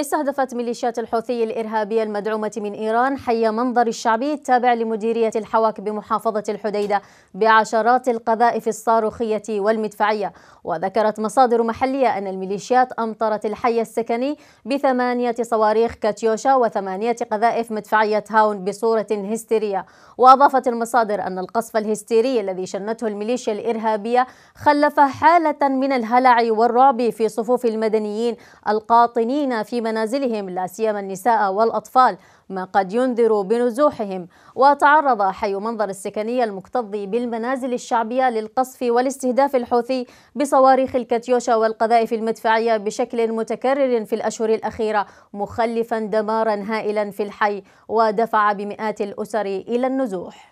استهدفت ميليشيات الحوثي الإرهابية المدعومة من إيران حي منظر الشعبي التابع لمديرية الحواك بمحافظة الحديدة بعشرات القذائف الصاروخية والمدفعية وذكرت مصادر محلية أن الميليشيات أمطرت الحي السكني بثمانية صواريخ كاتيوشا وثمانية قذائف مدفعية هاون بصورة هستيرية وأضافت المصادر أن القصف الهستيري الذي شنته الميليشيا الإرهابية خلف حالة من الهلع والرعب في صفوف المدنيين القاطنين في منازلهم لا سيما النساء والأطفال ما قد ينذر بنزوحهم وتعرض حي منظر السكنية المكتظ بالمنازل الشعبية للقصف والاستهداف الحوثي بصواريخ الكاتيوشا والقذائف المدفعية بشكل متكرر في الأشهر الأخيرة مخلفا دمارا هائلا في الحي ودفع بمئات الأسر إلى النزوح